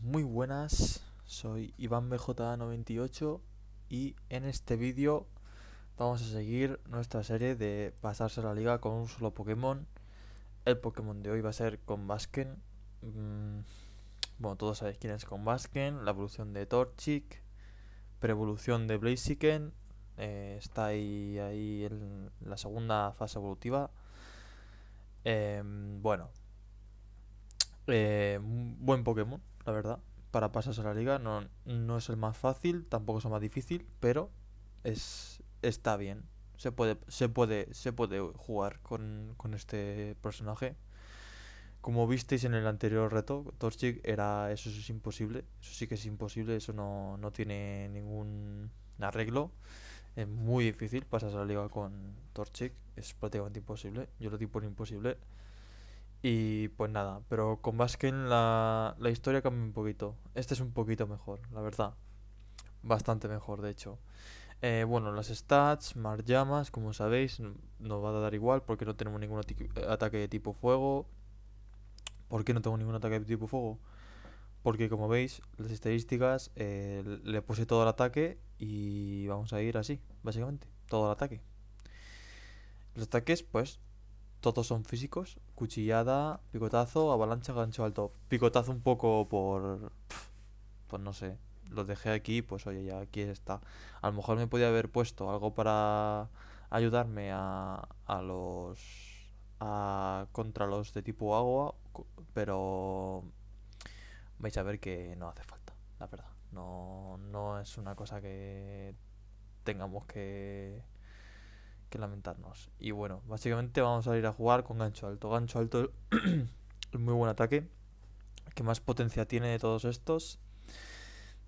Muy buenas, soy Iván BJ98 y en este vídeo vamos a seguir nuestra serie de pasarse a la liga con un solo Pokémon. El Pokémon de hoy va a ser con Basken. Mm, bueno, todos sabéis quién es con Basken, la evolución de Torchic, preevolución de Blaziken, eh, está ahí, ahí en la segunda fase evolutiva. Em, bueno, eh, buen Pokémon, la verdad. Para pasarse a la liga no, no es el más fácil, tampoco es el más difícil, pero es, está bien. Se puede, se puede, se puede jugar con, con este personaje. Como visteis en el anterior reto, Torchic era eso, es imposible, eso sí que es imposible, eso no, no tiene ningún arreglo. Es muy difícil pasar a la liga con Torchic, es prácticamente imposible, yo lo digo por imposible. Y pues nada, pero con Baskin la, la historia cambia un poquito. Este es un poquito mejor, la verdad. Bastante mejor, de hecho. Eh, bueno, las stats, más llamas, como sabéis, nos va a dar igual porque no tenemos ningún ataque de tipo fuego. ¿Por qué no tengo ningún ataque de tipo fuego? Porque como veis, las estadísticas eh, le puse todo el ataque y vamos a ir así, básicamente, todo el ataque. Los ataques, pues, todos son físicos, cuchillada, picotazo, avalancha, gancho alto. Picotazo un poco por... Pues no sé, lo dejé aquí, pues oye, ya aquí está. A lo mejor me podía haber puesto algo para ayudarme a, a los... A, contra los de tipo agua, pero vais a ver que no hace falta, la verdad. no es una cosa que tengamos que que lamentarnos. Y bueno, básicamente vamos a ir a jugar con gancho alto. Gancho alto es muy buen ataque. Que más potencia tiene de todos estos.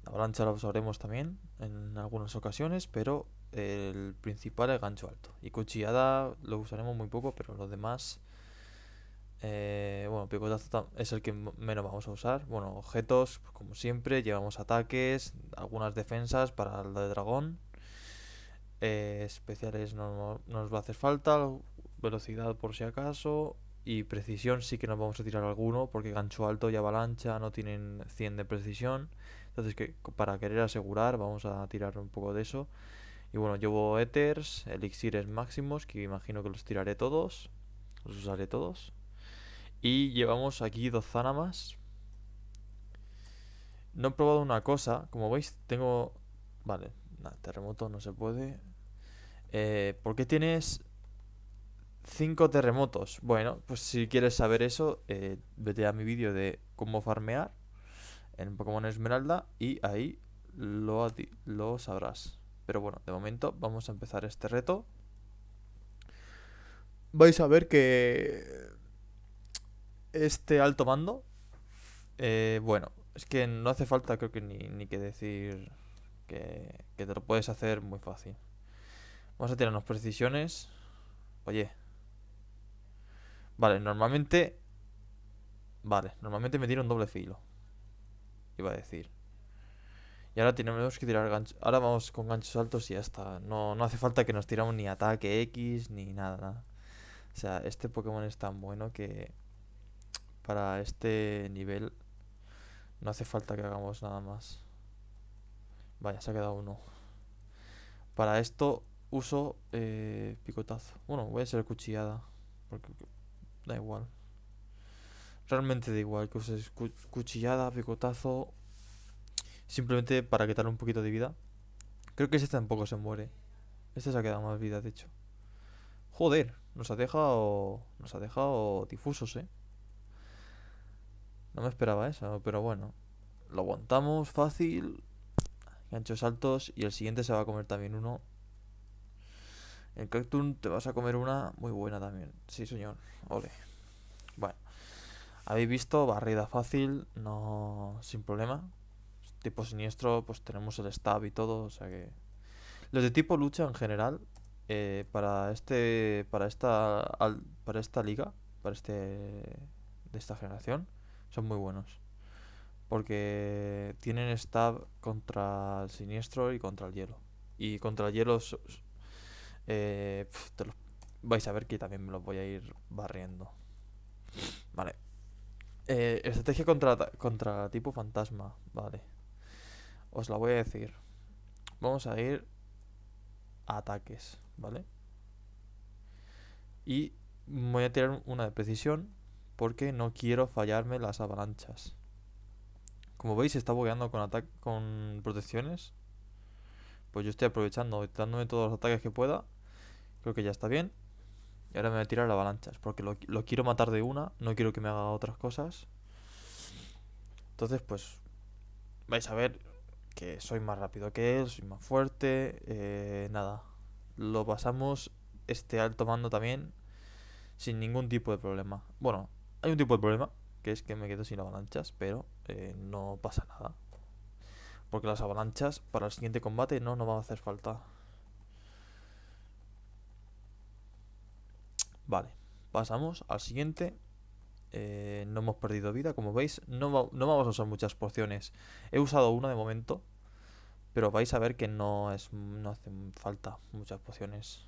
La avalancha la usaremos también en algunas ocasiones, pero el principal es gancho alto. Y cuchillada lo usaremos muy poco, pero los demás... Eh, bueno, picotazo es el que menos vamos a usar. Bueno, objetos, pues como siempre, llevamos ataques, algunas defensas para el de dragón. Eh, especiales no, nos va a hacer falta, velocidad por si acaso, y precisión sí que nos vamos a tirar alguno, porque gancho alto y avalancha no tienen 100 de precisión. Entonces, que para querer asegurar, vamos a tirar un poco de eso. Y bueno, llevo Ethers, Elixires máximos, que imagino que los tiraré todos. Los usaré todos. Y llevamos aquí dos Zanamas. No he probado una cosa. Como veis, tengo... Vale, Terremoto no se puede. Eh, ¿Por qué tienes 5 terremotos? Bueno, pues si quieres saber eso, eh, vete a mi vídeo de cómo farmear en Pokémon Esmeralda y ahí lo, lo sabrás. Pero bueno, de momento vamos a empezar este reto. Vais a ver que este alto mando, eh, bueno, es que no hace falta creo que ni, ni que decir que, te lo puedes hacer muy fácil. Vamos a tirarnos precisiones. Oye. Vale, normalmente... Vale, normalmente me tiro un doble filo. Iba a decir. Y ahora tenemos que tirar ganchos. Ahora vamos con ganchos altos y ya está. No, no hace falta que nos tiramos ni ataque X ni nada, nada. O sea, este Pokémon es tan bueno que para este nivel no hace falta que hagamos nada más. Vaya, se ha quedado uno. Para esto uso eh, picotazo. Bueno, voy a ser cuchillada. Porque da igual. Realmente da igual que uses cuchillada, picotazo. Simplemente para quitarle un poquito de vida. Creo que ese tampoco se muere. Este se ha quedado más vida, de hecho. Joder, nos ha dejado. Nos ha dejado difusos, eh. No me esperaba eso, pero bueno. Lo aguantamos fácil anchos altos y el siguiente se va a comer también uno. El cactus te vas a comer una muy buena también. Sí, señor. Ole. Bueno. Habéis visto, barrida fácil, no sin problema. Tipo siniestro, pues tenemos el stab y todo, o sea que... Los de tipo lucha en general, eh, para este para esta, para esta liga, para este de esta generación, son muy buenos. Porque tienen stab contra el siniestro y contra el hielo. Y contra el hielo eh, vais a ver que también me los voy a ir barriendo. Vale. Eh, estrategia contra, tipo fantasma. Vale. Os la voy a decir. Vamos a ir ataques, ¿vale? Y voy a tirar una de precisión porque no quiero fallarme las avalanchas. Como veis, está bogeando con, con protecciones. Pues yo estoy aprovechando, dándome todos los ataques que pueda. Creo que ya está bien. Y ahora me voy a tirar avalanchas, porque lo, quiero matar de una, no quiero que me haga otras cosas. Entonces, pues, vais a ver que soy más rápido que él, soy más fuerte, eh, nada. Lo pasamos este alto mando también sin ningún tipo de problema. Bueno, hay un tipo de problema, que es que me quedo sin avalanchas, pero eh, no pasa nada. Porque las avalanchas para el siguiente combate no nos van a hacer falta. Vale, pasamos al siguiente. Eh, no hemos perdido vida, como veis. No, vamos a usar muchas pociones. He usado una de momento. Pero vais a ver que no, es, no hacen falta muchas pociones.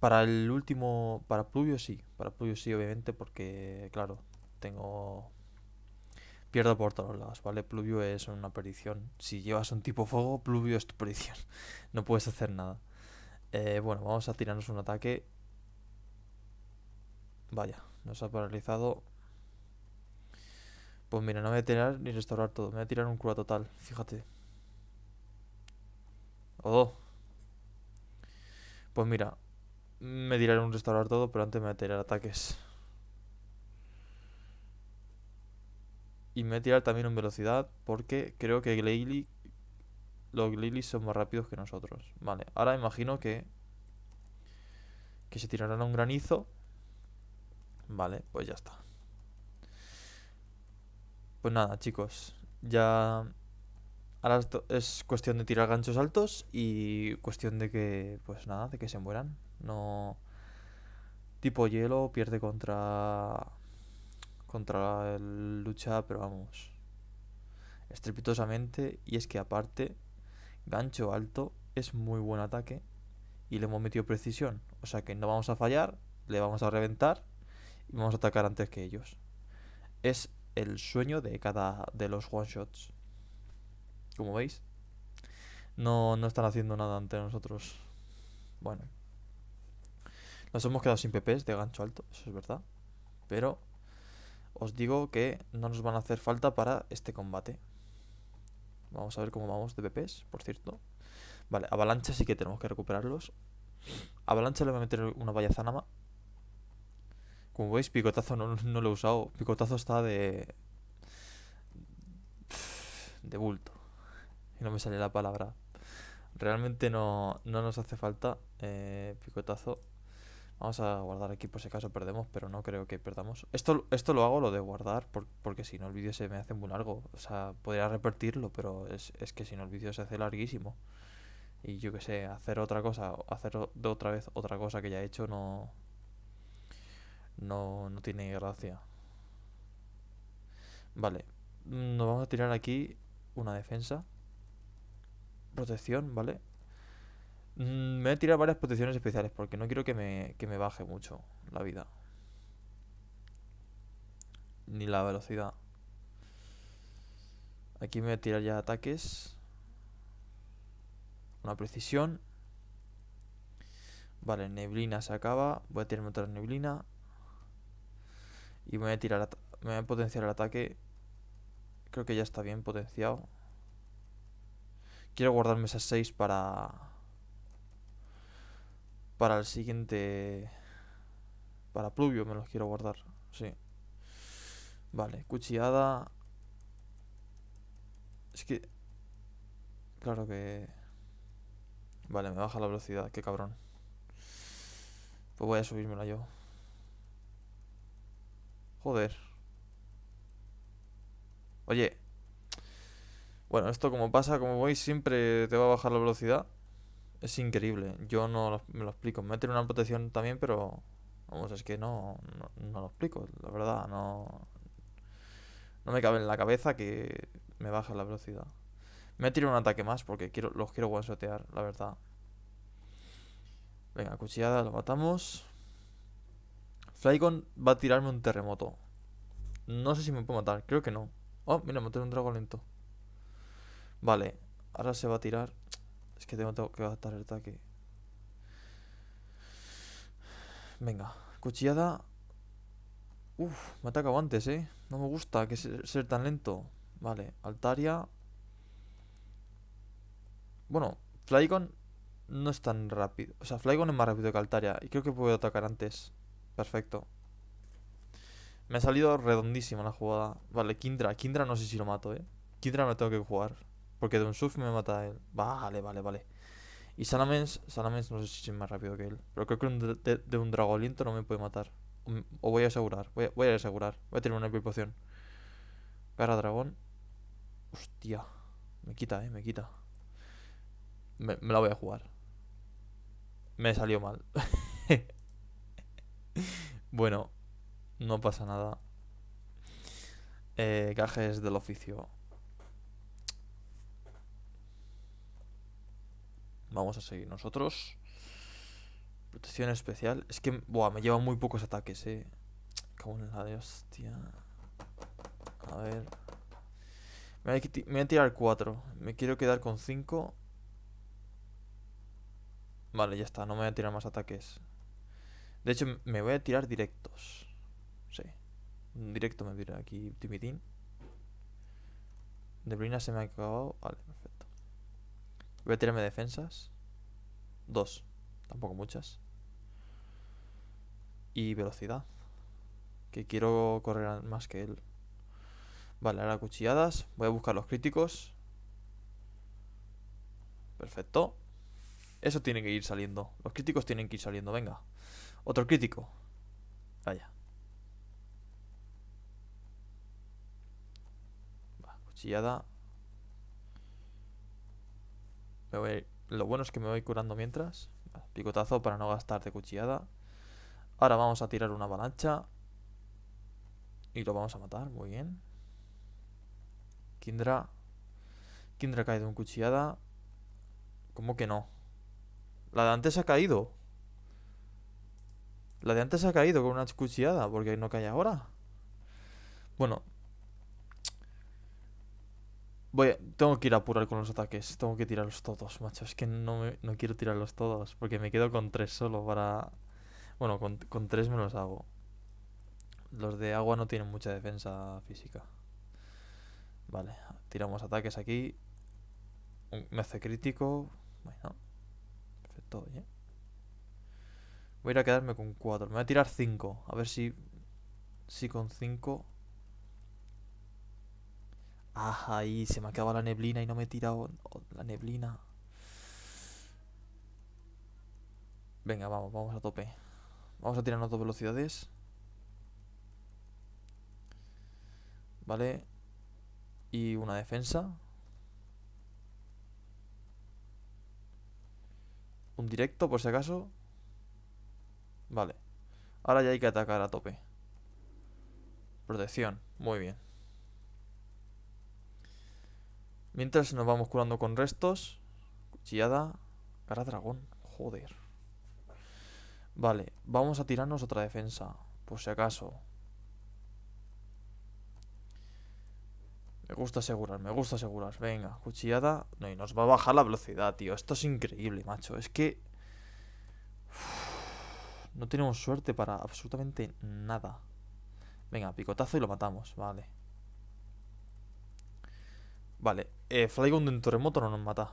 Para el último... Para Pluvio sí. Para Pluvio sí, obviamente, porque, claro, tengo pierdo por todos lados, ¿vale? Pluvio es una perdición. Si llevas un tipo fuego, Pluvio es tu perdición. no puedes hacer nada. Eh, bueno, vamos a tirarnos un ataque. Vaya, nos ha paralizado. Pues mira, no me voy a tirar ni restaurar todo. Me voy a tirar un cura total, fíjate. O Pues mira, me tiraré un restaurar todo, pero antes me voy a tirar ataques. Y me tirar también en velocidad porque creo que los lilies son más rápidos que nosotros. Vale, ahora imagino que, que se tirarán a un granizo. Vale, pues ya está. Pues nada, chicos, ya... Ahora es cuestión de tirar ganchos altos y cuestión de que, pues nada, de que se mueran. No... Tipo hielo pierde contra contra la lucha, pero vamos, estrepitosamente. Y es que aparte, gancho alto es muy buen ataque y le hemos metido precisión. O sea que no vamos a fallar, le vamos a reventar y vamos a atacar antes que ellos. Es el sueño de cada de los one shots. Como veis, no, no están haciendo nada ante nosotros. Bueno, nos hemos quedado sin PPs de gancho alto, eso es verdad. Pero os digo que no nos van a hacer falta para este combate. Vamos a ver cómo vamos de PPs, por cierto. Vale, avalancha sí que tenemos que recuperarlos. Avalancha le voy a meter una valla zanama. Como veis, picotazo no, lo he usado. Picotazo está de... De bulto. Y no me sale la palabra. Realmente no, nos hace falta eh, picotazo. Vamos a guardar aquí por si acaso perdemos, pero no creo que perdamos. Esto, esto lo hago, lo de guardar, porque si no el vídeo se me hace muy largo. O sea, podría repetirlo, pero es, que si no el vídeo se hace larguísimo. Y yo qué sé, hacer otra cosa, hacer de otra vez otra cosa que ya he hecho no, no, no tiene gracia. Vale, mm, nos vamos a tirar aquí una defensa. Protección, ¿vale? Mm, me voy a tirar varias protecciones especiales porque no quiero que me, baje mucho la vida. Ni la velocidad. Aquí me voy a tirar ya ataques. Una precisión. Vale, neblina se acaba. Voy a tirar otra neblina. Y me voy a tirar me voy a potenciar el ataque. Creo que ya está bien potenciado. Quiero guardarme esas 6 para para el siguiente... Para Pluvio me los quiero guardar, sí. Vale, cuchillada... Es que... Claro que... Vale, me baja la velocidad, qué cabrón. Pues voy a subírmela yo. Joder. Oye. Bueno, esto como pasa, como voy, siempre te va a bajar la velocidad es increíble. Yo no me lo explico. Me tirado una protección también, pero vamos, es que no, no, lo explico. La verdad, no, no me cabe en la cabeza que me baja la velocidad. Me tiro un ataque más porque quiero, los quiero guasotear la verdad. Venga, cuchillada, lo matamos. Flygon va a tirarme un terremoto. No sé si me puedo matar, creo que no. Oh, mira, me tiró un dragón lento. Vale, ahora se va a tirar es que tengo que adaptar el ataque. Venga, cuchillada. Uf, me ha atacado antes, ¿eh? No me gusta que ser, tan lento. Vale, Altaria. Bueno, Flygon no es tan rápido. O sea, Flygon es más rápido que Altaria. Y creo que puedo atacar antes. Perfecto. Me ha salido redondísima la jugada. Vale, Kindra. Kindra no sé si lo mato, ¿eh? Kindra me tengo que jugar. Porque de un surf me mata a él. Vale, vale, vale. Y Salamence, Salamence no sé si es más rápido que él. Pero creo que de, un Dragoliento no me puede matar. Mm, o, voy a asegurar. Voy a, asegurar. Voy a tener una poción. Cara dragón. Hostia. Me quita, eh. Me quita. Me, la voy a jugar. Me salió mal. bueno. No pasa nada. Eh, gajes del oficio. Vamos a seguir nosotros. Protección especial. Es que, buah, me lleva muy pocos ataques, eh. Cago en la de hostia. A ver. Me voy a tirar cuatro Me quiero quedar con 5. Vale, ya está. No me voy a tirar más ataques. De hecho, me voy a tirar directos. Sí. Directo me voy aquí. Timidín. De Brina se me ha acabado. Vale, Voy a tirarme defensas. Dos. Tampoco muchas. Y velocidad. Que quiero correr más que él. Vale, ahora cuchilladas. Voy a buscar los críticos. Perfecto. Eso tiene que ir saliendo. Los críticos tienen que ir saliendo. Venga. Otro crítico. Vaya. Ah, cuchillada lo bueno es que me voy curando mientras. Picotazo para no gastar de cuchillada. Ahora vamos a tirar una avalancha. Y lo vamos a matar, muy bien. Kindra. Kindra ha caído en cuchillada. ¿Cómo que no? La de antes ha caído. La de antes ha caído con una cuchillada. porque no cae ahora? Bueno, Voy, tengo que ir a apurar con los ataques. Tengo que tirarlos todos, macho. Es que no, no quiero tirarlos todos. Porque me quedo con tres solo para... Bueno, con, con tres me los hago. Los de agua no tienen mucha defensa física. Vale, tiramos ataques aquí. Me hace crítico. Bueno, perfecto, ¿eh? Voy a ir a quedarme con cuatro. Me voy a tirar cinco. A ver si... Si con cinco... Ah, ahí se me acaba la neblina y no me he tirado la neblina. Venga, vamos, vamos a tope. Vamos a tirarnos dos velocidades. Vale. Y una defensa. Un directo, por si acaso. Vale. Ahora ya hay que atacar a tope. Protección. Muy bien. Mientras nos vamos curando con restos. Cuchillada. Cara dragón. Joder. Vale, vamos a tirarnos otra defensa. Por si acaso. Me gusta asegurar, me gusta asegurar. Venga, cuchillada. No, y nos va a bajar la velocidad, tío. Esto es increíble, macho. Es que... no tenemos suerte para absolutamente nada. Venga, picotazo y lo matamos. Vale. Vale, eh, de un terremoto no nos mata.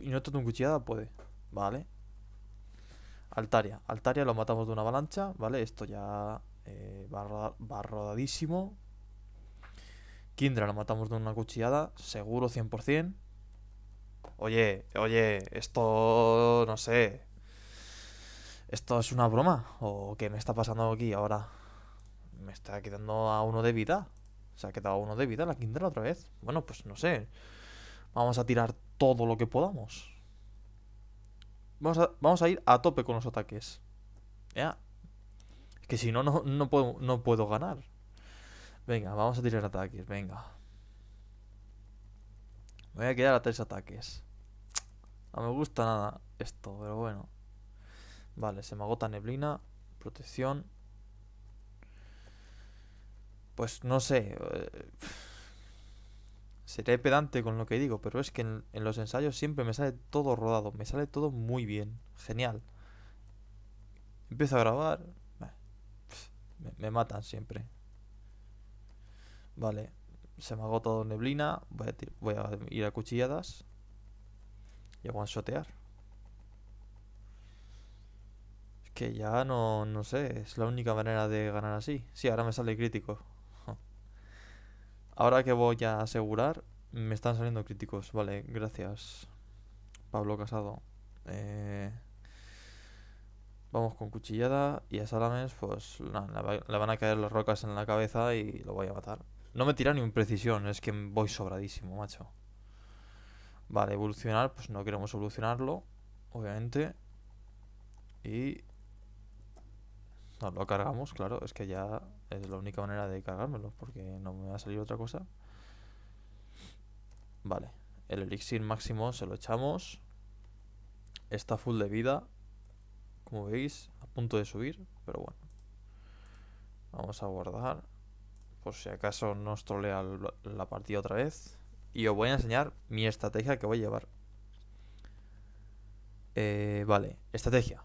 Y no una cuchillada puede. Vale. Altaria. Altaria lo matamos de una avalancha. Vale, esto ya eh, va, rodadísimo. Kindra lo matamos de una cuchillada. Seguro 100%. Oye, oye, esto no sé. ¿Esto es una broma? ¿O qué me está pasando aquí ahora? Me está quedando a uno de vida. Se ha quedado uno de vida la la otra vez. Bueno, pues no sé. Vamos a tirar todo lo que podamos. Vamos a, vamos a ir a tope con los ataques. Ya. Es que si no, no, puedo, no puedo ganar. Venga, vamos a tirar ataques, venga. voy a quedar a tres ataques. No me gusta nada esto, pero bueno. Vale, se me agota neblina, protección pues no sé, eh, seré pedante con lo que digo, pero es que en, los ensayos siempre me sale todo rodado, me sale todo muy bien, genial. Empiezo a grabar, me, matan siempre. Vale, se me ha agotado neblina, voy a, ir a cuchilladas y a shotear Es que ya no, no sé, es la única manera de ganar así. Sí, ahora me sale crítico. Ahora que voy a asegurar, me están saliendo críticos. Vale, gracias, Pablo Casado. Eh, vamos con cuchillada y a Salames pues le van a caer las rocas en la cabeza y lo voy a matar. No me tira ni un precisión, es que voy sobradísimo, macho. Vale, evolucionar, pues no queremos evolucionarlo, obviamente. Y... No, lo cargamos, claro, es que ya es la única manera de cargármelo, porque no me va a salir otra cosa. Vale, el elixir máximo se lo echamos. Está full de vida, como veis, a punto de subir, pero bueno. Vamos a guardar, por si acaso os trolea la partida otra vez. Y os voy a enseñar mi estrategia que voy a llevar. Eh, vale, estrategia.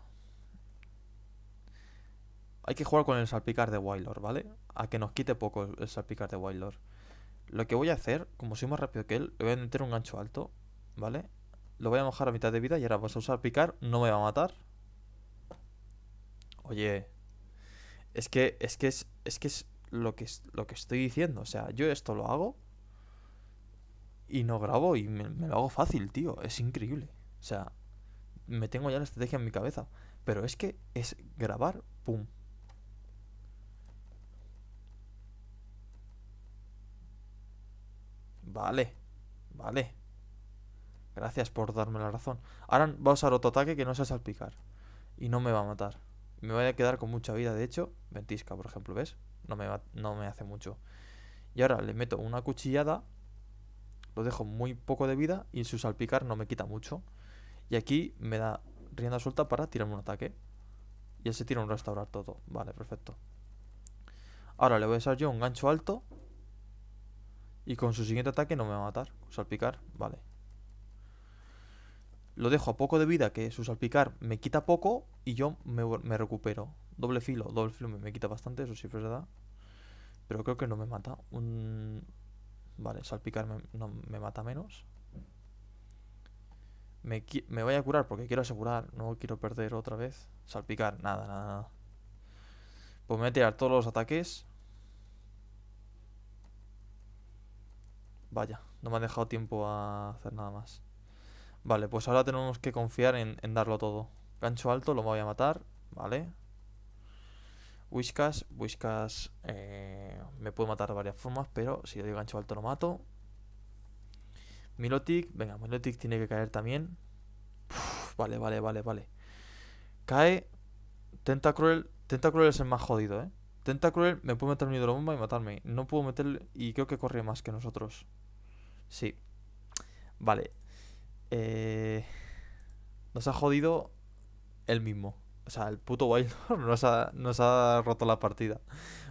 Hay que jugar con el salpicar de Wildlord, ¿vale? A que nos quite poco el, salpicar de Wildlord. Lo que voy a hacer, como soy más rápido que él, le voy a meter un gancho alto, ¿vale? Lo voy a mojar a mitad de vida y ahora vas a usar picar, no me va a matar. Oye, es que es que es, es que es lo que lo que estoy diciendo, o sea, yo esto lo hago y no grabo y me, lo hago fácil, tío, es increíble. O sea, me tengo ya la estrategia en mi cabeza, pero es que es grabar, pum, Vale, vale. Gracias por darme la razón. Ahora va a usar otro ataque que no sea salpicar. Y no me va a matar. Me voy a quedar con mucha vida, de hecho. Ventisca, por ejemplo, ¿ves? No me, va, no me hace mucho. Y ahora le meto una cuchillada. Lo dejo muy poco de vida. Y su salpicar no me quita mucho. Y aquí me da rienda suelta para tirarme un ataque. Y él se tira un restaurar todo. Vale, perfecto. Ahora le voy a usar yo un gancho alto. Y con su siguiente ataque no me va a matar. Salpicar, vale. Lo dejo a poco de vida, que su salpicar me quita poco y yo me, recupero. Doble filo, doble filo me, quita bastante, eso sí es verdad. Pero creo que no me mata. Un... Vale, salpicar me, no, me mata menos. Me, me, voy a curar porque quiero asegurar, no quiero perder otra vez. Salpicar, nada, nada, nada. Pues me voy a tirar todos los ataques Vaya, no me ha dejado tiempo a hacer nada más. Vale, pues ahora tenemos que confiar en, darlo todo. Gancho alto, lo voy a matar. Vale. Whiskas. Whiskas eh, me puede matar de varias formas, pero si le doy gancho alto lo mato. Milotic. Venga, Milotic tiene que caer también. vale, vale, vale, vale. Cae. Tentacruel. Tentacruel es el más jodido, ¿eh? Tentacruel me puede meter un hidrobomba y matarme. No puedo meterle... Y creo que corre más que nosotros. Sí. Vale. Eh, nos ha jodido el mismo. O sea, el puto Wildor nos ha, ha roto la partida.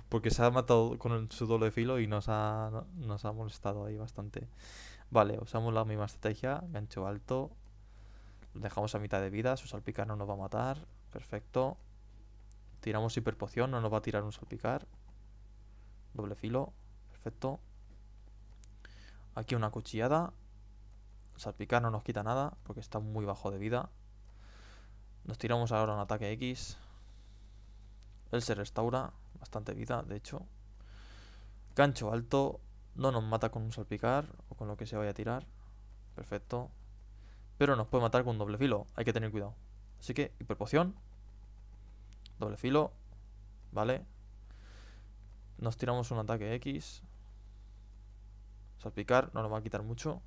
Porque se ha matado con su doble filo y nos ha, nos ha molestado ahí bastante. Vale, usamos la misma estrategia. Gancho alto. Lo dejamos a mitad de vida. Su salpicar no nos va a matar. Perfecto. Tiramos hiperpoción. No nos va a tirar un salpicar. Doble filo. Perfecto. Aquí una cuchillada. Salpicar no nos quita nada porque está muy bajo de vida. Nos tiramos ahora un ataque X. Él se restaura. Bastante vida, de hecho. Gancho alto. No nos mata con un salpicar o con lo que se vaya a tirar. Perfecto. Pero nos puede matar con un doble filo. Hay que tener cuidado. Así que, hiperpoción. Doble filo. Vale. Nos tiramos un ataque X salpicar, no nos va a quitar mucho.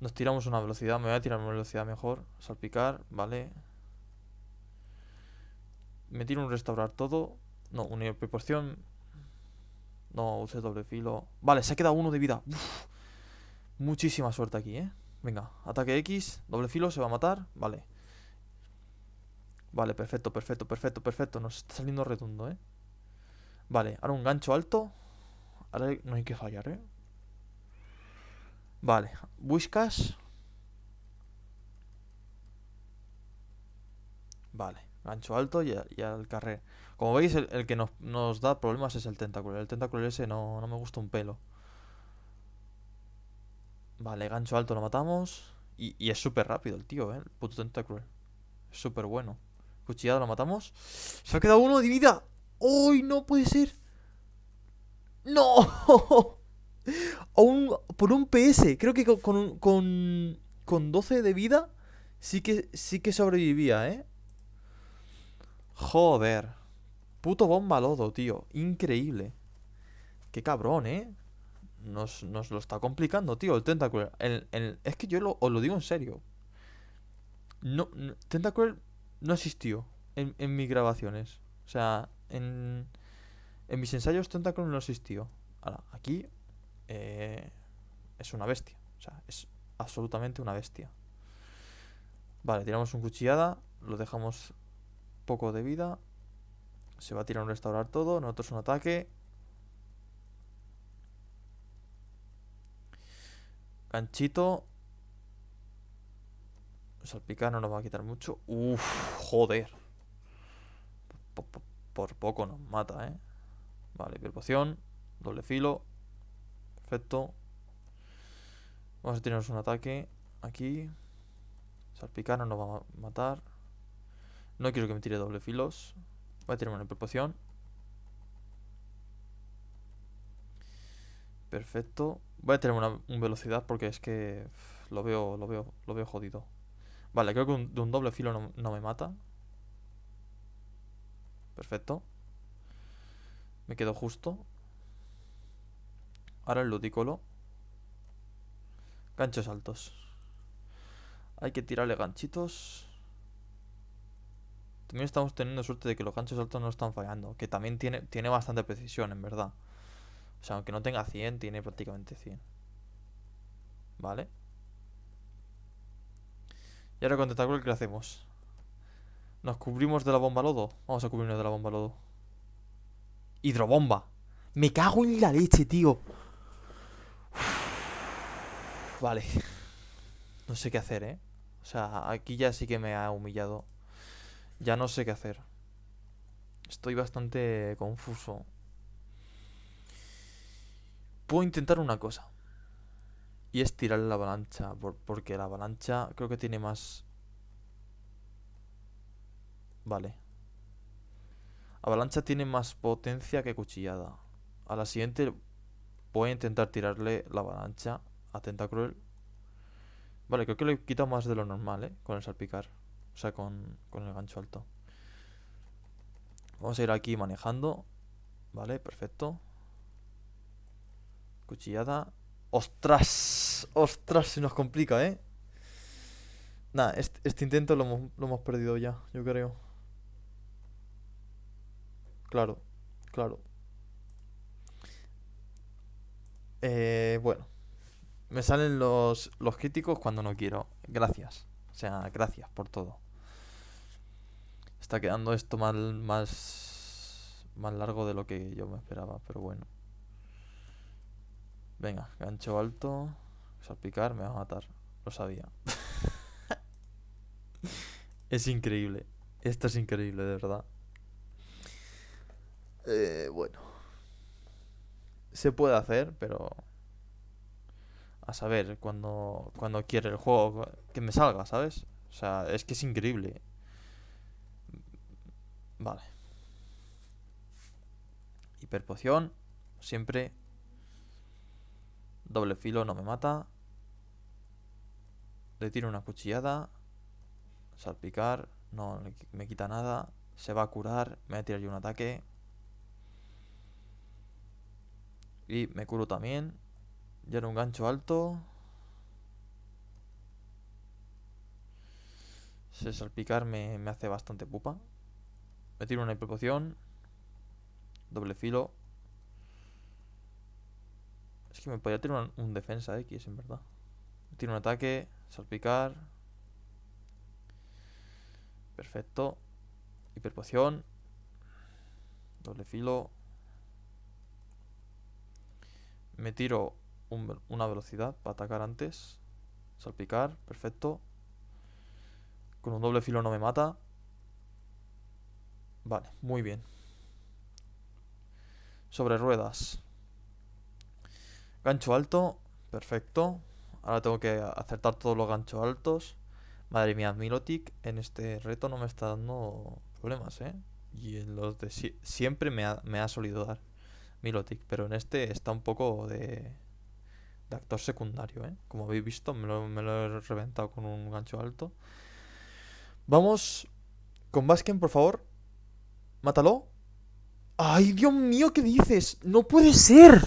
Nos tiramos una velocidad, me voy a tirar una velocidad mejor. Salpicar, vale. Me tiro un restaurar todo. No, de proporción. No, use doble filo. Vale, se ha quedado uno de vida. Muchísima suerte aquí, ¿eh? Venga, ataque X, doble filo, se va a matar. Vale. Vale, perfecto, perfecto, perfecto, perfecto. Nos está saliendo redondo, ¿eh? Vale, ahora un gancho alto. Ahora no hay que fallar, ¿eh? Vale, buscas. Vale, gancho alto y, al carrer. Como veis, el, que nos, da problemas es el tentáculo. El tentáculo ese no, no me gusta un pelo. Vale, gancho alto lo matamos. Y, es súper rápido el tío, ¿eh? El puto tentáculo. Es súper bueno. Cuchillado lo matamos. Se ha quedado uno de vida. ¡Uy, no puede ser! ¡No! por un PS. Creo que con, con, con 12 de vida sí que, sí que sobrevivía, ¿eh? Joder. Puto bomba lodo, tío. Increíble. Qué cabrón, ¿eh? Nos, lo está complicando, tío, el Tentacle. es que yo lo, os lo digo en serio. No, no Tentacle no existió en, en mis grabaciones. O sea, en... En mis ensayos Tentacle no existió. aquí eh, es una bestia. O sea, es absolutamente una bestia. Vale, tiramos un cuchillada, lo dejamos poco de vida. Se va a tirar un restaurar todo, nosotros un ataque. Ganchito. Salpicar no nos va a quitar mucho. Uff, joder. por poco nos mata, ¿eh? Vale, hiperpoción, doble filo. Perfecto. Vamos a tirarnos un ataque aquí. Salpicar no nos va a matar. No quiero que me tire doble filos. Voy a tirarme una hiperpoción. Perfecto. Voy a tener una velocidad porque es que lo veo, lo veo, lo veo jodido. Vale, creo que un, un doble filo no me mata. Perfecto. Me quedo justo. Ahora el ludicolo. Ganchos altos. Hay que tirarle ganchitos. También estamos teniendo suerte de que los ganchos altos no están fallando. Que también tiene, tiene bastante precisión, en verdad. O sea, aunque no tenga 100, tiene prácticamente 100. ¿Vale? Y ahora con Tentacle, ¿qué hacemos? ¿Nos cubrimos de la bomba lodo? Vamos a cubrirnos de la bomba lodo. Hidrobomba. Me cago en la leche, tío. vale. No sé qué hacer, ¿eh? O sea, aquí ya sí que me ha humillado. Ya no sé qué hacer. Estoy bastante confuso. Puedo intentar una cosa. Y es tirar la avalancha. porque la avalancha creo que tiene más... Vale. Avalancha tiene más potencia que cuchillada. A la siguiente voy a intentar tirarle la avalancha a Tentacruel. Vale, creo que le quita más de lo normal, ¿eh? Con el salpicar. O sea, con, el gancho alto. Vamos a ir aquí manejando. Vale, perfecto. Cuchillada. ¡Ostras! ¡Ostras! Se nos complica, ¿eh? Nada, este, este intento lo hemos perdido ya, yo creo. Claro, claro. Eh, bueno. Me salen los, los críticos cuando no quiero. Gracias. O sea, gracias por todo. Está quedando esto mal más, más largo de lo que yo me esperaba, pero bueno. Venga, gancho alto. Salpicar, me va a matar. Lo sabía. es increíble. Esto es increíble, de verdad. Eh, bueno. Se puede hacer, pero... A saber, cuando, cuando quiere el juego, que me salga, ¿sabes? O sea, es que es increíble. Vale. Hiperpoción, siempre. Doble filo no me mata. Le tiro una cuchillada. Salpicar, no me quita nada. Se va a curar, me va a tirar yo un ataque. Y me curo también. Ya un gancho alto. Se salpicar me, hace bastante pupa. Me tiro una hiperpoción. Doble filo. Es que me podría tirar un, defensa X, en verdad. Me tiro un ataque. Salpicar. Perfecto. Hiperpoción. Doble filo. Me tiro una velocidad para atacar antes. Salpicar, perfecto. Con un doble filo no me mata. Vale, muy bien. Sobre ruedas. Gancho alto, perfecto. Ahora tengo que acertar todos los ganchos altos. Madre mía, Milotic en este reto no me está dando problemas, ¿eh? Y en los de siempre me ha, me ha solido dar pero en este está un poco de, actor secundario, ¿eh? Como habéis visto, me lo, he reventado con un gancho alto. Vamos con Basken, por favor. Mátalo. ¡Ay, Dios mío, qué dices! ¡No puede ser!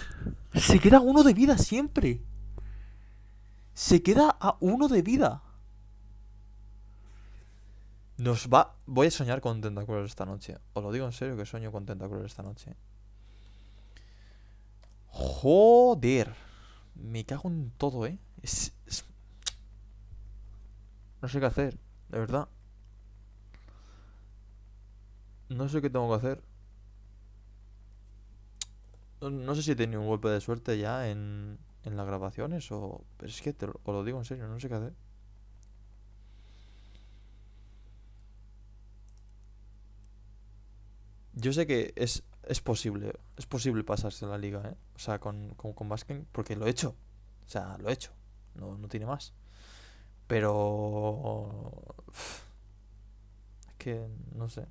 Se queda uno de vida siempre. Se queda a uno de vida. Nos va... Voy a soñar con Tentacular esta noche. Os lo digo en serio que sueño con Tentacular esta noche. Joder. Me cago en todo, ¿eh? No sé qué hacer, de verdad. No sé qué tengo que hacer. No, sé si he tenido un golpe de suerte ya en, las grabaciones o... Pero es que te lo digo en serio, no sé qué hacer. Yo sé que es es posible, es posible pasarse la liga, ¿eh? O sea, con, con, porque lo he hecho. O sea, lo he hecho. No, no tiene más. Pero... Es que, no sé.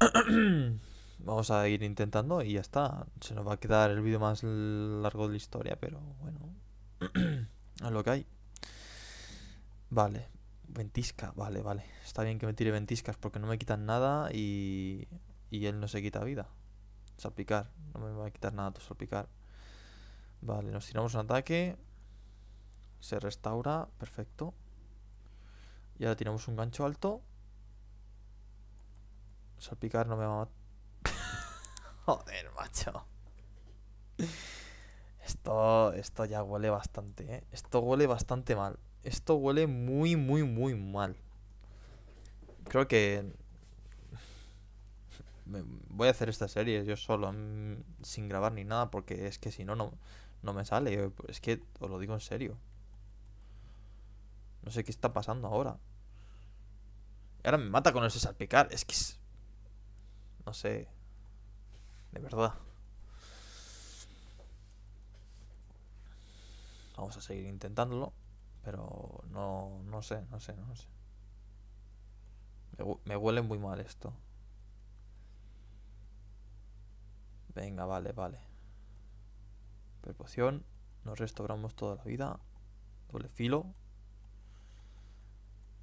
Vamos a ir intentando y ya está. Se nos va a quedar el vídeo más largo de la historia, pero bueno. es lo que hay. Vale. Ventisca, vale, vale. Está bien que me tire ventiscas porque no me quitan nada y, y él no se quita vida. Salpicar, no me va a quitar nada tu salpicar. Vale, nos tiramos un ataque. Se restaura, perfecto. Y ahora tiramos un gancho alto. Salpicar no me va a Joder, macho. Esto, esto ya huele bastante, ¿eh? Esto huele bastante mal. Esto huele muy, muy, muy mal. Creo que... Voy a hacer esta serie yo solo, mm, sin grabar ni nada, porque es que si no, no, no me sale. Es que os lo digo en serio. No sé qué está pasando ahora. Ahora me mata con ese salpicar. Es que No sé. De verdad. Vamos a seguir intentándolo. Pero no, no sé, no sé, no sé. Me, me huele muy mal esto. Venga, vale, vale. Perpoción. Nos restauramos toda la vida. Doble filo.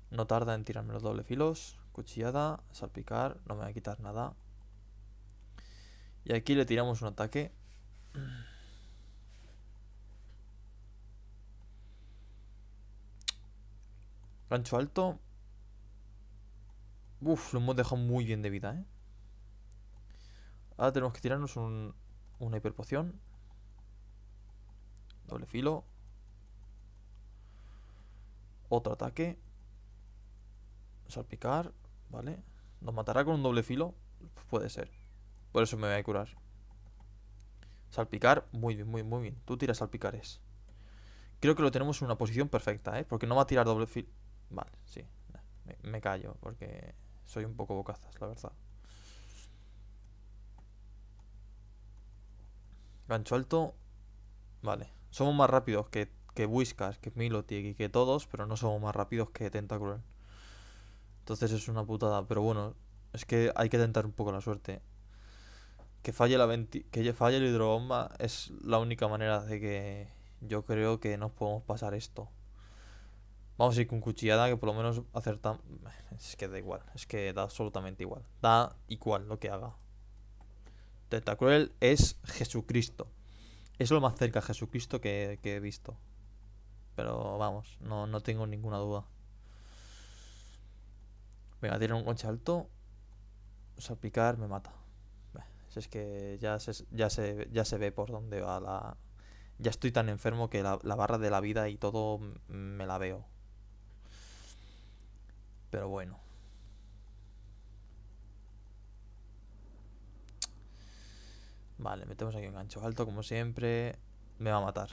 No tarda en tirarme los doble filos. Cuchillada. Salpicar. No me va a quitar nada. Y aquí le tiramos un ataque. Rancho alto. Uf, lo hemos dejado muy bien de vida, ¿eh? Ahora tenemos que tirarnos un, una hiperpoción. Doble filo. Otro ataque. Salpicar. Vale. ¿Nos matará con un doble filo? puede ser. Por eso me voy a curar. Salpicar. Muy bien, muy, muy bien. Tú tiras salpicares. Creo que lo tenemos en una posición perfecta, ¿eh? Porque no va a tirar doble filo. Vale, sí. Me, callo porque soy un poco bocazas, la verdad. Gancho alto. Vale. Somos más rápidos que, que que Milotic y que todos, pero no somos más rápidos que Tentacruel. Entonces es una putada. Pero bueno, es que hay que tentar un poco la suerte. Que falle la que falle el hidrobomba es la única manera de que yo creo que nos podemos pasar esto. Vamos a ir con cuchillada, que por lo menos acertamos Es que da igual, es que da absolutamente igual. Da igual lo que haga. Tetacruel es Jesucristo. Es lo más cerca a Jesucristo que, he visto. Pero vamos, no, tengo ninguna duda. Venga, tiene un coche alto. picar, me mata. es que ya se, ya, ya se ve por dónde va la... Ya estoy tan enfermo que la barra de la vida y todo me la veo. Pero bueno. Vale, metemos aquí un gancho alto, como siempre. Me va a matar.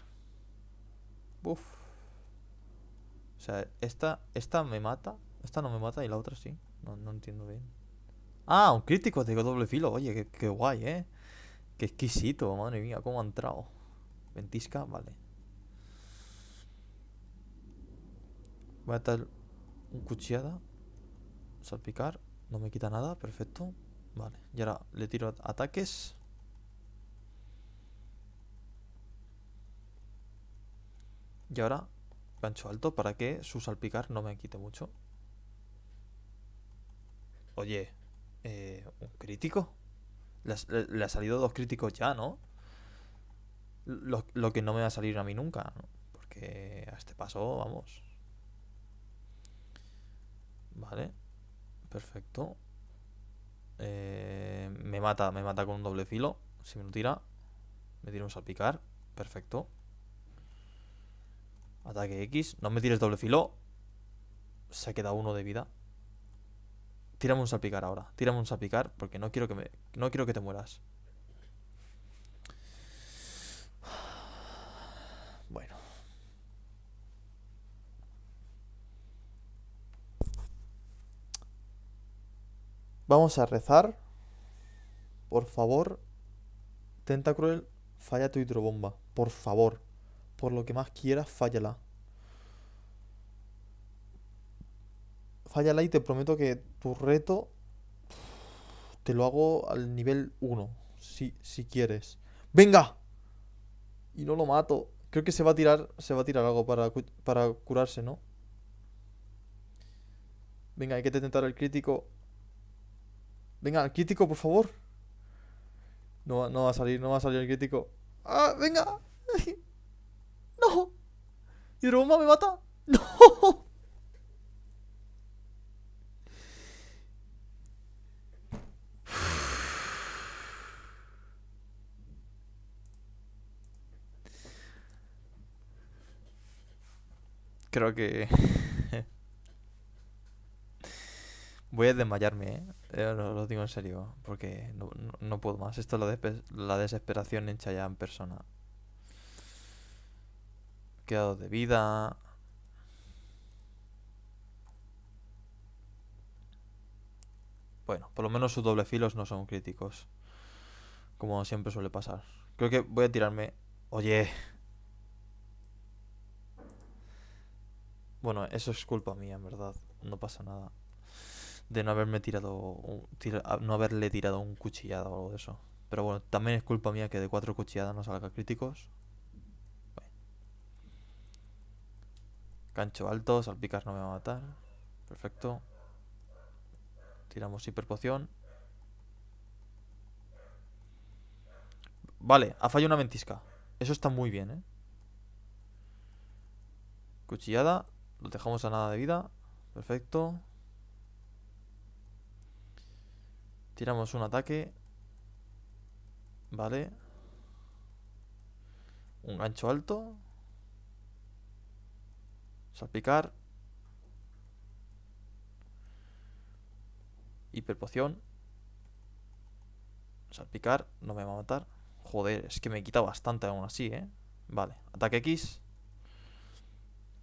Uf. O sea, esta, esta me mata. Esta no me mata y la otra sí. No, entiendo bien. Ah, un crítico, digo doble filo. Oye, qué, qué guay, eh. Qué exquisito, madre mía, cómo ha entrado. Ventisca, vale. Voy a estar un cuchillada. Salpicar. No me quita nada. Perfecto. Vale. Y ahora le tiro ataques. Y ahora gancho alto para que su salpicar no me quite mucho. Oye, eh, ¿un crítico? Le, ha salido dos críticos ya, ¿no? Lo, lo, que no me va a salir a mí nunca, Porque a este paso, vamos. Vale. Perfecto. Eh, me mata, me mata con un doble filo. Si me lo tira. Me tira un salpicar. Perfecto. Ataque X. No me tires doble filo. Se ha quedado uno de vida. Tírame un salpicar ahora. Tírame un salpicar porque no quiero que me. No quiero que te mueras. Vamos a rezar. Por favor, Tentacruel, falla tu hidrobomba. Por favor. Por lo que más quieras, fállala. Fállala y te prometo que tu reto te lo hago al nivel 1. Si, si quieres. ¡Venga! Y no lo mato. Creo que se va a tirar. Se va a tirar algo para, para curarse, ¿no? Venga, hay que intentar el crítico. Venga, el crítico, por favor. No, no va a salir, no va a salir el crítico. ¡Ah, venga! ¡No! ¿Hidrobomba me mata? ¡No! Creo que... Voy a desmayarme, ¿eh? eh lo, digo en serio, porque no, puedo más. Esto es la, la desesperación hecha ya en persona. Quedado de vida. Bueno, por lo menos sus doble filos no son críticos. Como siempre suele pasar. Creo que voy a tirarme... Oye. Bueno, eso es culpa mía, en verdad. No pasa nada de no haberme tirado, no haberle tirado un cuchillado o algo de eso. Pero bueno, también es culpa mía que de cuatro cuchilladas no salga críticos. Cancho alto, salpicar no me va a matar. Perfecto. Tiramos hiperpoción. Vale, ha fallado una ventisca. Eso está muy bien, ¿eh? Cuchillada. Lo dejamos a nada de vida. Perfecto. Tiramos un ataque. Vale. Un gancho alto. Salpicar. Hiperpoción. Salpicar. No me va a matar. Joder, es que me quita bastante aún así, ¿eh? Vale. Ataque X.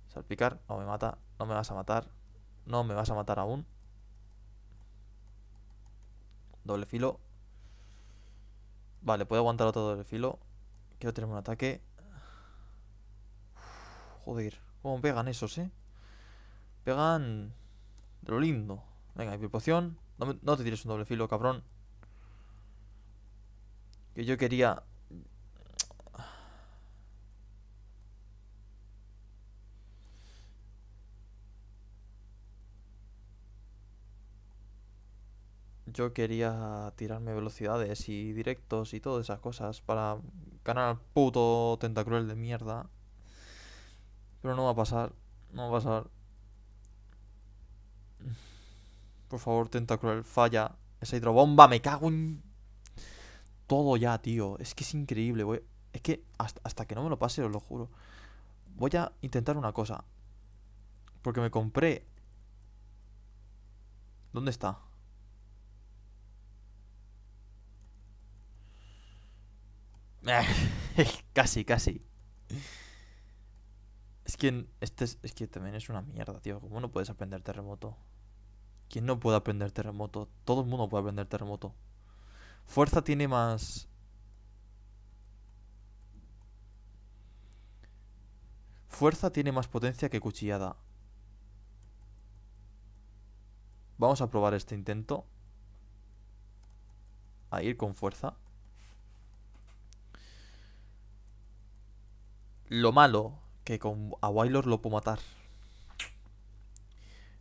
Salpicar. No me mata. No me vas a matar. No me vas a matar aún. Doble filo. Vale, puedo aguantar otro doble filo. Quiero tener un ataque. joder, cómo pegan esos, ¿eh? Pegan de lo lindo. Venga, poción. No, no te tires un doble filo, cabrón. Que yo quería yo quería tirarme velocidades y directos y todas esas cosas para ganar al puto Tentacruel de mierda. Pero no va a pasar, no va a pasar. Por favor, Tentacruel, falla. Esa hidrobomba, me cago en... Todo ya, tío. Es que es increíble, Es que hasta, hasta que no me lo pase, os lo juro. Voy a intentar una cosa. Porque me compré... ¿Dónde está? casi, casi. Es que este es, que también es una mierda, tío. ¿Cómo no puedes aprender terremoto? ¿Quién no puede aprender terremoto? Todo el mundo puede aprender terremoto. Fuerza tiene más. Fuerza tiene más potencia que cuchillada. Vamos a probar este intento. A ir con fuerza. Lo malo, que con, a Wailor lo puedo matar.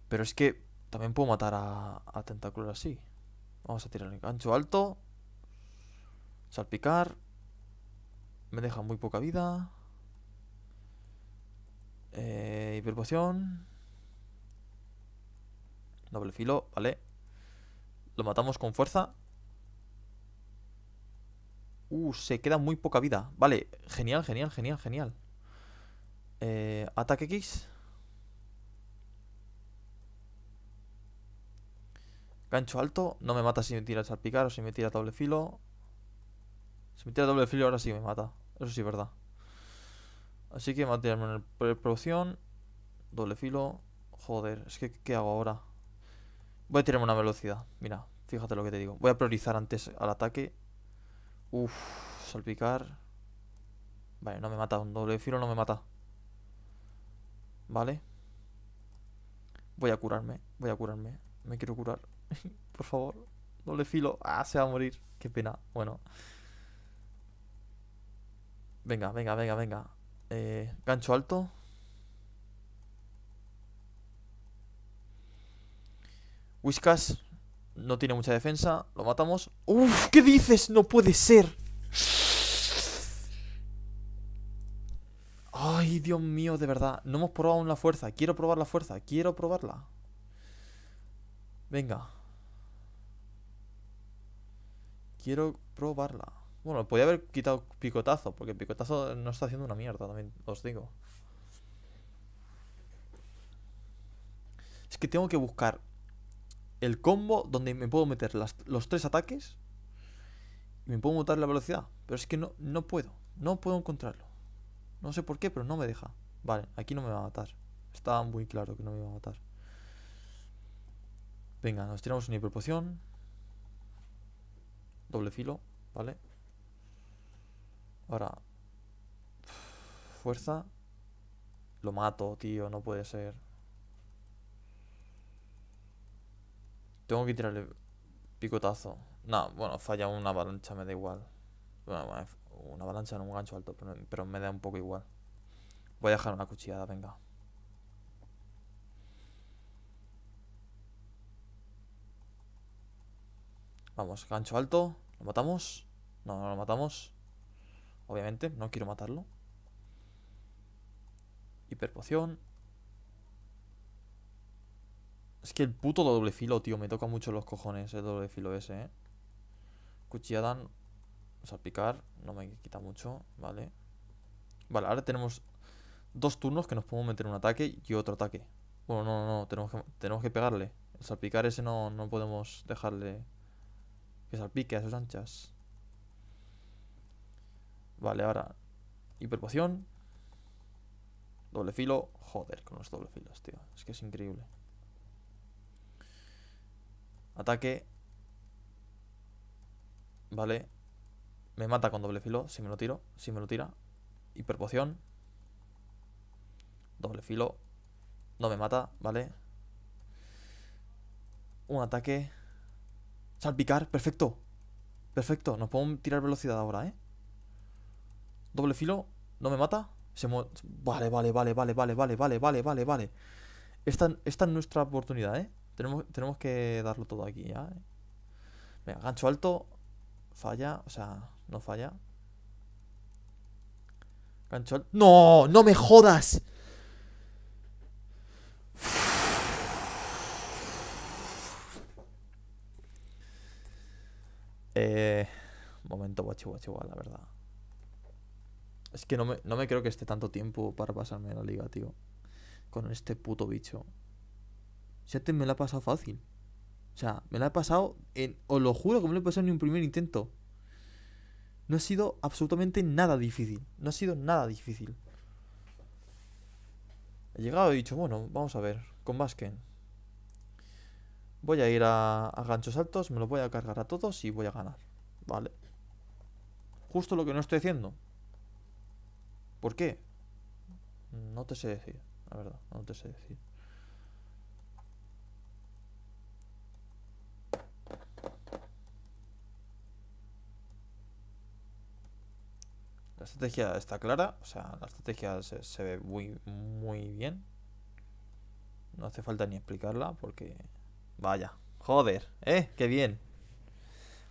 Pero es que también puedo matar a, a Tentacular así. Vamos a tirar el gancho alto. Salpicar. Me deja muy poca vida. Eh, hiperpoción. Doble filo, vale. Lo matamos con fuerza. Uh, se queda muy poca vida. Vale, genial, genial, genial, genial. Eh, Ataque X. Gancho alto. No me mata si me tira el salpicar o si me tira doble filo. Si me tira doble filo ahora sí me mata. Eso sí es verdad. Así que me mantenerme en el producción. Doble filo. Joder, es que ¿qué hago ahora? Voy a tirarme una velocidad. Mira, fíjate lo que te digo. Voy a priorizar antes al ataque Uf, salpicar. Vale, no me mata. Un doble filo no me mata. Vale. Voy a curarme. Voy a curarme. Me quiero curar. Por favor. Doble filo. Ah, se va a morir. Qué pena. Bueno. Venga, venga, venga, venga. Eh, gancho alto. Whiskas. No tiene mucha defensa. Lo matamos. ¡Uf! ¿Qué dices? No puede ser. Ay, Dios mío, de verdad. No hemos probado aún la fuerza. Quiero probar la fuerza. Quiero probarla. Venga. Quiero probarla. Bueno, podía haber quitado picotazo, porque picotazo no está haciendo una mierda, también os digo. Es que tengo que buscar el combo donde me puedo meter los tres ataques y me puedo mutar la velocidad. Pero es que no, no puedo. No puedo encontrarlo. No sé por qué, pero no me deja. Vale, aquí no me va a matar. Estaba muy claro que no me iba a matar. Venga, nos tiramos una hiperpoción. Doble filo, ¿vale? Ahora. Fuerza. Lo mato, tío, no puede ser. Tengo que tirarle picotazo. No, bueno, falla una avalancha, me da igual. una avalancha no un gancho alto, pero, pero me da un poco igual. Voy a dejar una cuchillada, venga. Vamos, gancho alto. ¿Lo matamos? No, no lo matamos. Obviamente, no quiero matarlo. Hiperpoción. Es que el puto doble filo, tío, me toca mucho los cojones el doble filo ese, ¿eh? Cuchilladan salpicar, no me quita mucho, ¿vale? Vale, ahora tenemos dos turnos que nos podemos meter un ataque y otro ataque. Bueno, no, no, no, tenemos que, tenemos que pegarle. El salpicar ese no, no podemos dejarle que salpique a sus anchas. Vale, ahora hiperpoción. Doble filo. Joder, con los doble filos, tío. Es que es increíble. Ataque. Vale. Me mata con doble filo, si me lo tiro, si me lo tira. Hiperpoción. Doble filo. No me mata, vale. Un ataque. Salpicar, perfecto. Perfecto, nos podemos tirar velocidad ahora, ¿eh? Doble filo, no me mata. Vale, vale, vale, vale, vale, vale, vale, vale, vale, vale. Esta, esta es nuestra oportunidad, ¿eh? Tenemos, que darlo todo aquí ya. Venga, gancho alto. Falla, o sea, no falla. Gancho alto. ¡No! ¡No me jodas! Eh, momento guachi guachi la verdad. Es que no me, no me creo que esté tanto tiempo para pasarme la liga, tío. Con este puto bicho si me la ha pasado fácil. O sea, me la he pasado en. Os lo juro que me lo he pasado en un primer intento. No ha sido absolutamente nada difícil. No ha sido nada difícil. He llegado y he dicho, bueno, vamos a ver. Con Basken. Voy a ir a, a ganchos altos, me lo voy a cargar a todos y voy a ganar. Vale. Justo lo que no estoy haciendo. ¿Por qué? No te sé decir, la verdad, no te sé decir. La estrategia está clara, o sea, la estrategia se, ve muy, muy bien. No hace falta ni explicarla porque... Vaya, joder, ¿eh? ¡Qué bien!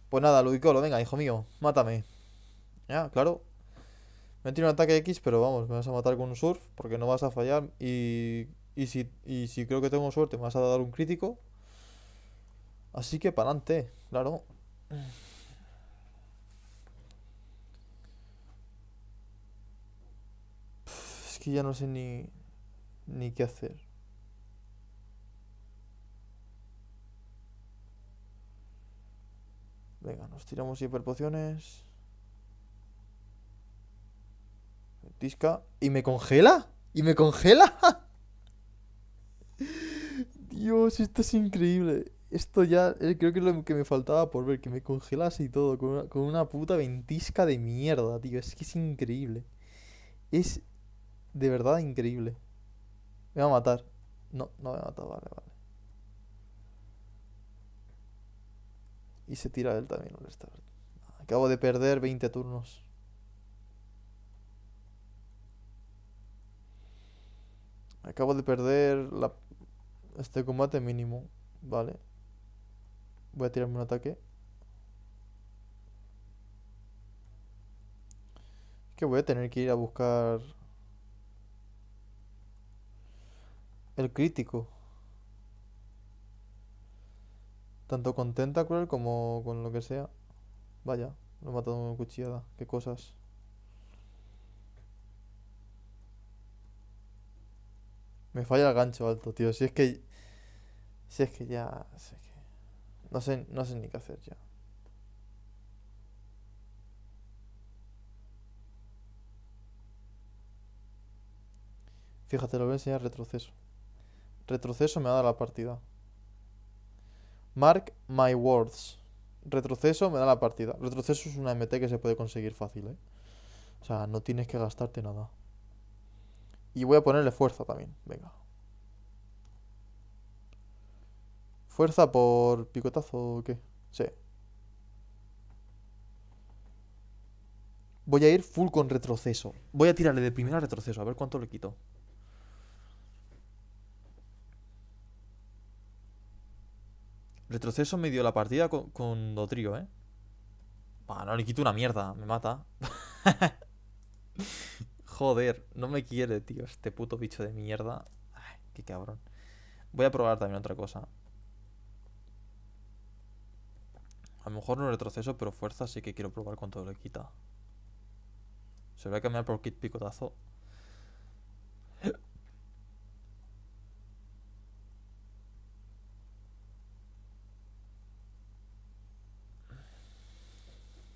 Pues nada, Ludicolo, venga, hijo mío, mátame. Ya, claro. Me tiro un ataque X, pero vamos, me vas a matar con un surf porque no vas a fallar. Y, y, si, y si creo que tengo suerte, me vas a dar un crítico. Así que para adelante, claro. que ya no sé ni, ni qué hacer. Venga, nos tiramos hiperpociones. Ventisca. ¿Y me congela? ¿Y me congela? Dios, esto es increíble. Esto ya eh, creo que es lo que me faltaba por ver, que me congelase y todo, con una, con una puta ventisca de mierda, tío. Es que es increíble. Es de verdad increíble. Me va a matar. No, no me ha matado, vale, vale. Y se tira él también Acabo de perder 20 turnos. Acabo de perder la... este combate mínimo. Vale. Voy a tirarme un ataque. que voy a tener que ir a buscar El crítico. Tanto con Tentacruel como con lo que sea. Vaya, lo he matado con una cuchillada. Qué cosas. Me falla el gancho alto, tío. Si es que. Si es que ya. No sé, no sé ni qué hacer ya. Fíjate, lo voy a enseñar retroceso. Retroceso me da la partida. Mark my words. Retroceso me da la partida. Retroceso es una MT que se puede conseguir fácil, ¿eh? O sea, no tienes que gastarte nada. Y voy a ponerle fuerza también. Venga. ¿Fuerza por picotazo o qué? Sí. Voy a ir full con retroceso. Voy a tirarle de primera retroceso, a ver cuánto le quito. Retroceso me dio la partida con, con Dotrio, ¿eh? Bah, no le quito una mierda, me mata. Joder, no me quiere, tío, este puto bicho de mierda. Ay, qué cabrón. Voy a probar también otra cosa. A lo mejor no retroceso, pero fuerza sí que quiero probar cuánto le quita. Se voy a cambiar por kit picotazo.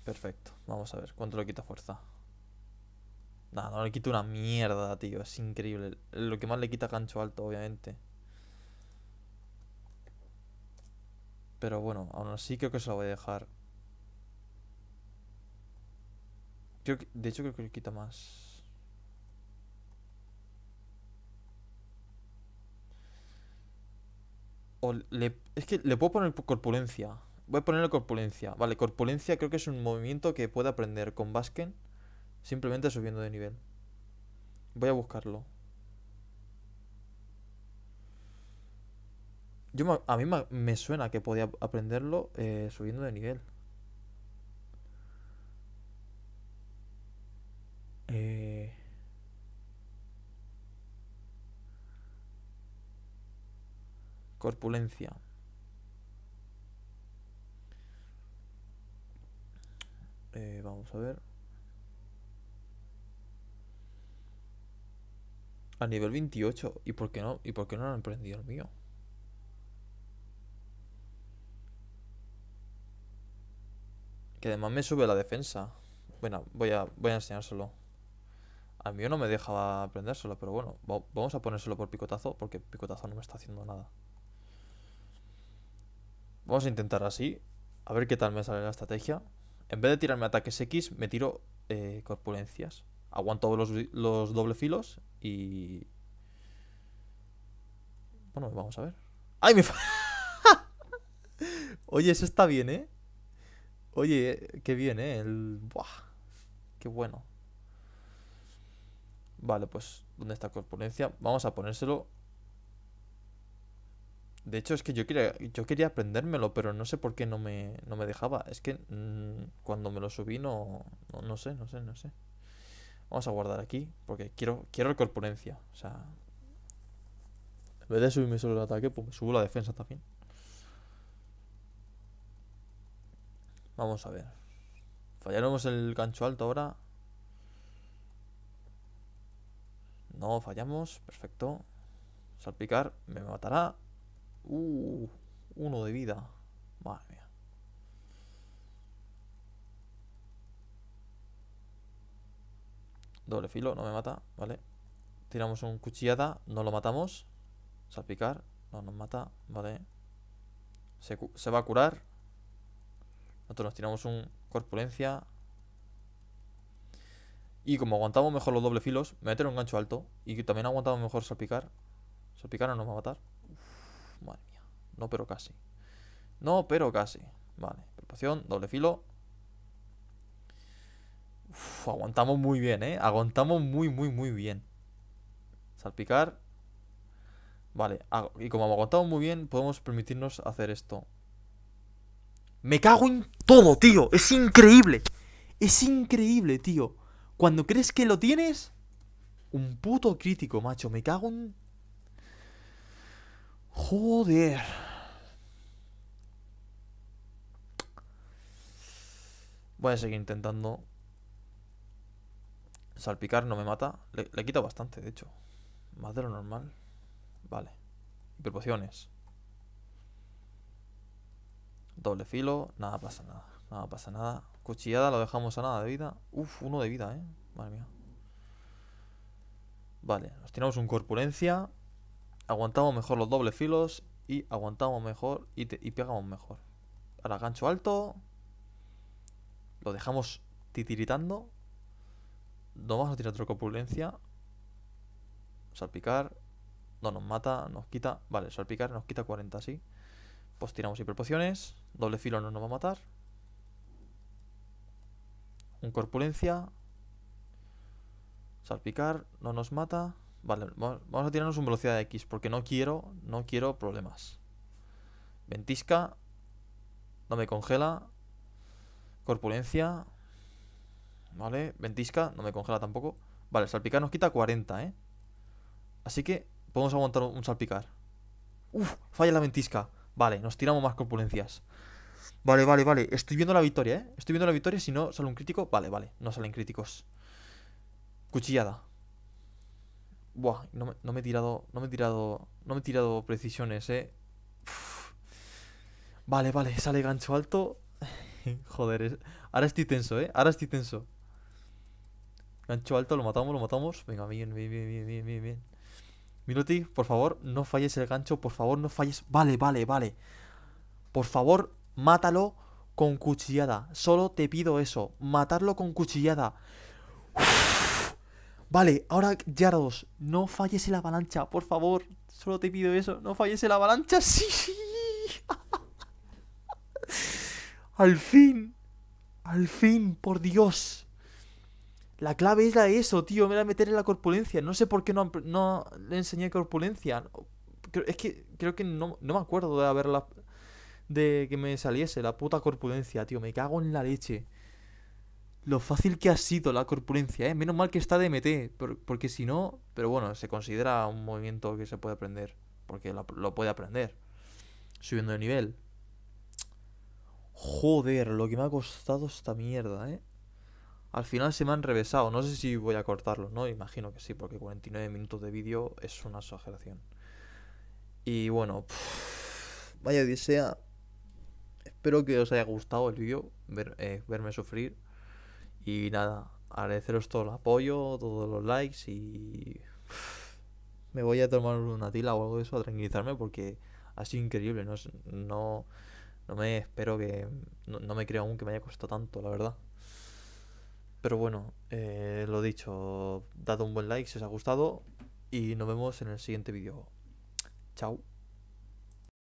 Perfecto. Vamos a ver, ¿cuánto le quita fuerza? Nada, no le quita una mierda, tío. Es increíble. Lo que más le quita gancho alto, obviamente. Pero bueno, aún así creo que se lo voy a dejar. Creo de hecho, creo que le quita más. O le, es que le puedo poner corpulencia. Voy a ponerle corpulencia. Vale, corpulencia creo que es un movimiento que puede aprender con Basken simplemente subiendo de nivel. Voy a buscarlo. Yo a mí me, suena que podía aprenderlo eh, subiendo de nivel. Eh. Corpulencia. Eh, vamos a ver. A nivel 28. ¿Y por qué no? ¿Y por qué no lo han emprendido el mío? Que además me sube la defensa. Bueno, voy a, voy a enseñárselo. Al mío no me dejaba aprendérselo, pero bueno. vamos a ponérselo por picotazo, porque picotazo no me está haciendo nada. Vamos a intentar así. A ver qué tal me sale la estrategia. En vez de tirarme ataques X, me tiro eh, corpulencias. Aguanto los, los doble filos y... Bueno, vamos a ver. ¡Ay, me... Oye, eso está bien, ¿eh? Oye, qué bien, ¿eh? Buah, qué bueno. Vale, pues, ¿dónde está corpulencia? Vamos a ponérselo de hecho, es que yo quería, yo quería aprendérmelo, pero no sé por qué no me, no me dejaba. Es que mm, cuando me lo subí no, sé, no sé, no sé. Vamos a guardar aquí, porque quiero, quiero el corpulencia. O sea, en vez de subirme solo el ataque, pues subo la defensa también. Vamos a ver. Fallaremos el gancho alto ahora. No fallamos, perfecto. Salpicar me matará. Uh, uno de vida. Madre mía. Doble filo, no me mata, ¿vale? Tiramos un cuchillada, no lo matamos. Salpicar, no nos mata, ¿vale? Se, se va a curar. Nosotros nos tiramos un corpulencia. Y como aguantamos mejor los doble filos, meter un gancho alto. Y también aguantamos mejor salpicar. Salpicar no nos va a matar. Madre mía. No, pero casi. No, pero casi. Vale. preparación, doble filo. aguantamos muy bien, ¿eh? Aguantamos muy, muy, muy bien. Salpicar. Vale. Ah, y como aguantamos muy bien, podemos permitirnos hacer esto. Me cago en todo, tío. Es increíble. Es increíble, tío. Cuando crees que lo tienes... Un puto crítico, macho. Me cago en Joder. Voy a seguir intentando. Salpicar no me mata. Le, quita bastante, de hecho. Más de lo normal. Vale. Proporciones. Doble filo. Nada pasa nada. Nada pasa nada. Cuchillada lo dejamos a nada de vida. Uf, uno de vida, eh. Madre mía. Vale, nos tiramos un corpulencia aguantamos mejor los dobles filos y aguantamos mejor y, y pegamos mejor. Ahora gancho alto, lo dejamos titiritando, no vamos a tirar otra corpulencia, salpicar, no nos mata, nos quita, vale, salpicar nos quita 40, sí. Pues tiramos hiperpociones, doble filo no nos va a matar. Un corpulencia, salpicar, no nos mata. Vale, vamos a tirarnos un velocidad de X porque no quiero, no quiero problemas. Ventisca. No me congela. Corpulencia. Vale, ventisca. No me congela tampoco. Vale, salpicar nos quita 40, ¿eh? Así que podemos aguantar un salpicar. Uf, falla la ventisca. Vale, nos tiramos más corpulencias. Vale, vale, vale. Estoy viendo la victoria, ¿eh? Estoy viendo la victoria. Si no sale un crítico, vale, vale. No salen críticos. Cuchillada. Buah, no me, he tirado. No me he tirado. No me tirado precisiones, eh. Vale, vale, sale gancho alto. Joder, ahora estoy tenso, eh. Ahora estoy tenso. Gancho alto, lo matamos, lo matamos. Venga, bien, bien, bien, bien, bien, bien. Minuti, por favor, no falles el gancho, por favor, no falles. Vale, vale, vale. Por favor, mátalo con cuchillada. Solo te pido eso. Matarlo con cuchillada. Vale, ahora Yardos, no falles en la avalancha, por favor. Solo te pido eso, no falles en la avalancha, sí. al fin, al fin, por Dios. La clave es la de eso, tío, me a meter en la corpulencia. No sé por qué no, le enseñé corpulencia. Es que creo que no, no me acuerdo de haberla... De que me saliese la puta corpulencia, tío. Me cago en la leche lo fácil que ha sido la corpulencia, ¿eh? Menos mal que está DMT, porque si no... Pero bueno, se considera un movimiento que se puede aprender, porque lo, puede aprender, subiendo de nivel. Joder, lo que me ha costado esta mierda, ¿eh? Al final se me han revesado, no sé si voy a cortarlo, ¿no? Imagino que sí, porque 49 minutos de vídeo es una exageración. Y bueno, vaya sea Espero que os haya gustado el vídeo, eh, verme sufrir. Y nada, agradeceros todo el apoyo, todos los likes y. Me voy a tomar una tila o algo de eso a tranquilizarme porque ha sido increíble. No, no, me espero que. No, me creo aún que me haya costado tanto, la verdad. Pero bueno, eh, lo dicho, dad un buen like si os ha gustado y nos vemos en el siguiente vídeo. Chao.